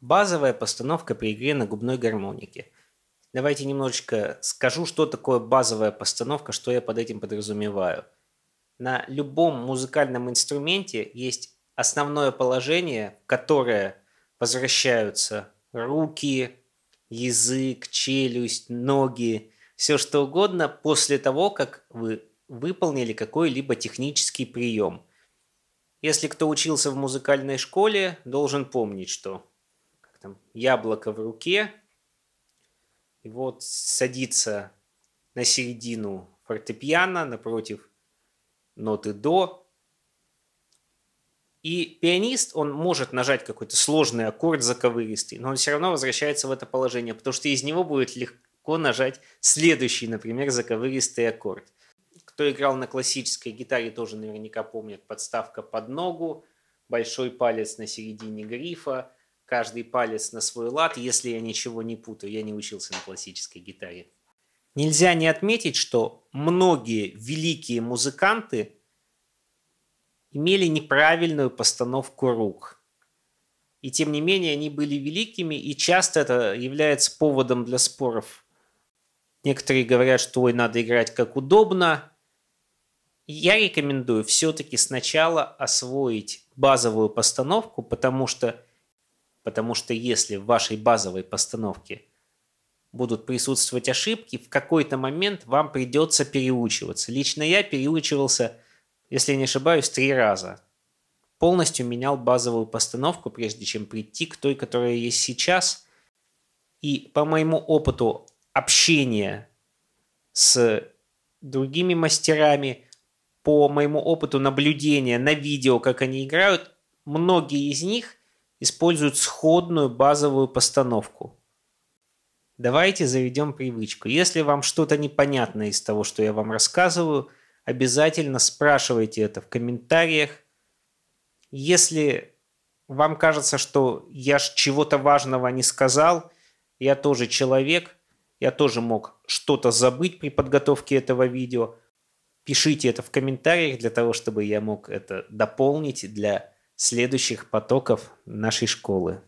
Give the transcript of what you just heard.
Базовая постановка при игре на губной гармонике. Давайте немножечко скажу, что такое базовая постановка, что я под этим подразумеваю. На любом музыкальном инструменте есть основное положение, в которое возвращаются руки, язык, челюсть, ноги, все что угодно после того, как вы выполнили какой-либо технический прием. Если кто учился в музыкальной школе, должен помнить, что там яблоко в руке, и вот садится на середину фортепиано напротив ноты до. И пианист, он может нажать какой-то сложный аккорд заковыристый, но он все равно возвращается в это положение, потому что из него будет легко нажать следующий, например, заковыристый аккорд. Кто играл на классической гитаре, тоже наверняка помнит подставка под ногу, большой палец на середине грифа – каждый палец на свой лад, если я ничего не путаю, я не учился на классической гитаре. Нельзя не отметить, что многие великие музыканты имели неправильную постановку рук. И тем не менее они были великими, и часто это является поводом для споров. Некоторые говорят, что ой, надо играть как удобно. Я рекомендую все-таки сначала освоить базовую постановку, потому что Потому что если в вашей базовой постановке будут присутствовать ошибки, в какой-то момент вам придется переучиваться. Лично я переучивался, если не ошибаюсь, три раза. Полностью менял базовую постановку, прежде чем прийти к той, которая есть сейчас. И по моему опыту общения с другими мастерами, по моему опыту наблюдения на видео, как они играют, многие из них используют сходную базовую постановку. Давайте заведем привычку. Если вам что-то непонятно из того, что я вам рассказываю, обязательно спрашивайте это в комментариях. Если вам кажется, что я чего-то важного не сказал, я тоже человек, я тоже мог что-то забыть при подготовке этого видео, пишите это в комментариях для того, чтобы я мог это дополнить для следующих потоков нашей школы.